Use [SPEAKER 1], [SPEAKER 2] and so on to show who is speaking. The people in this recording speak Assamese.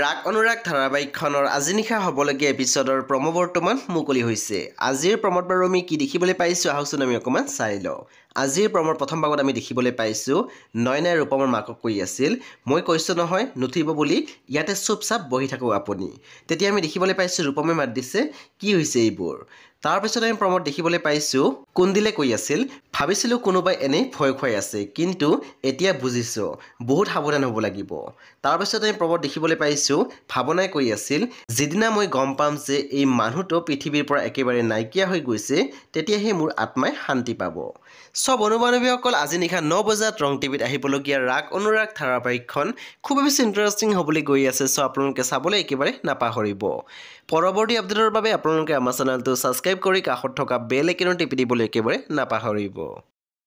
[SPEAKER 1] ৰাগ অনুৰাগ ধাৰাবাহিকখনৰ আজি নিশা হ'বলগীয়া এপিছ'ডৰ প্ৰম বৰ্তমান মুকলি হৈছে আজিৰ প্ৰমত বাৰু আমি কি দেখিবলৈ পাইছোঁ আহকচোন আমি অকণমান চাই লওঁ আজিৰ প্ৰমৰ প্ৰথম ভাগত আমি দেখিবলৈ পাইছোঁ নয়নাই ৰূপমৰ মাকক কৈ আছিল মই কৈছোঁ নহয় নুঠিব বুলি ইয়াতে চুপ চাপ বহি থাকোঁ আপুনি তেতিয়া আমি দেখিবলৈ পাইছোঁ ৰূপমে মাত দিছে কি হৈছে এইবোৰ তাৰপিছত আমি প্ৰমদ দেখিবলৈ পাইছোঁ কুন্দিলে কৈ আছিল ভাবিছিলোঁ কোনোবাই এনেই ভয় খুৱাই আছে কিন্তু এতিয়া বুজিছোঁ বহুত সাৱধান হ'ব লাগিব তাৰপিছত আমি প্ৰমদ দেখিবলৈ পাইছোঁ ভাৱনাই কৈ আছিল যিদিনা মই গম পাম যে এই মানুহটো পৃথিৱীৰ পৰা একেবাৰে নাইকিয়া হৈ গৈছে তেতিয়াহে মোৰ আত্মাই শান্তি পাব চব অনুমানৱীসকল আজি নিশা ন বজাত ৰং টিভিত আহিবলগীয়া ৰাগ অনুৰাগ ধাৰাবাহিকখন খুবেই বেছি ইণ্টাৰেষ্টিং হ'বলৈ গৈ আছে চ' আপোনালোকে চাবলৈ একেবাৰে নাপাহৰিব পৰৱৰ্তী আপডেটৰ বাবে আপোনালোকে আমাৰ চেনেলটো ছাবস্ক্ৰাইব ছাবস্ক্ৰাইব কৰি কাষত থকা বেল আইকনৰ টিপি দিবলৈ একেবাৰে নাপাহৰিব